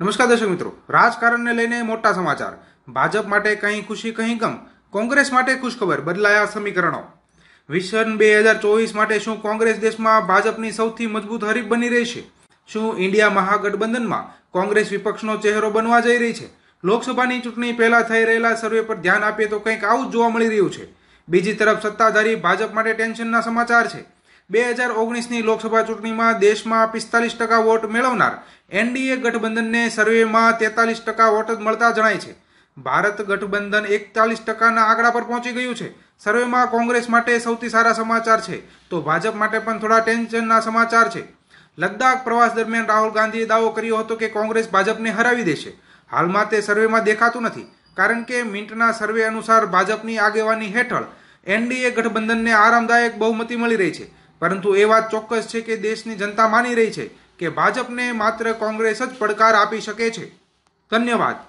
નમસ્કાર દર્શક મિત્રો રાજકારણને લઈને મોટા સમાચાર ભાજપ માટે કંઈ ખુશી કંઈ ગમ કોંગ્રેસ માટે ખુશખબર બદલાયા સમીકરણો વિશન બે હજાર ચોવીસ માટે શું કોંગ્રેસ દેશમાં ભાજપની સૌથી મજબૂત હરીફ બની રહી છે શું ઇન્ડિયા મહાગઠબંધનમાં કોંગ્રેસ વિપક્ષનો ચહેરો બનવા જઈ રહી છે લોકસભાની ચૂંટણી પહેલા થઈ રહેલા સર્વે પર ધ્યાન આપીએ તો કંઈક આવું જ જોવા મળી રહ્યું છે બીજી તરફ સત્તાધારી ભાજપ માટે ટેન્શનના સમાચાર છે બે હજાર ઓગણીસની લોકસભા ચૂંટણીમાં દેશમાં પિસ્તાલીસ ટકા વોટ મેળવનાર એનડીએ ગઠબંધનને સર્વેમાં તેતાલીસ ટકા વોટ જ મળતા જણાય છે ભારત ગઠબંધન એકતાલીસ ટકાના આંકડા પર પહોંચી ગયું છે સર્વેમાં કોંગ્રેસ માટે સૌથી સારા સમાચાર છે તો ભાજપ માટે પણ થોડા ટેન્શનના સમાચાર છે લદ્દાખ પ્રવાસ દરમિયાન રાહુલ ગાંધીએ દાવો કર્યો હતો કે કોંગ્રેસ ભાજપને હરાવી દેશે હાલમાં તે સર્વેમાં દેખાતું નથી કારણ કે મિન્ટના સર્વે અનુસાર ભાજપની આગેવાની હેઠળ એનડીએ ગઠબંધનને આરામદાયક બહુમતી મળી રહી છે પરંતુ એ વાત ચોક્કસ છે કે દેશની જનતા માની રહી છે કે ભાજપને માત્ર કોંગ્રેસ જ પડકાર આપી શકે છે ધન્યવાદ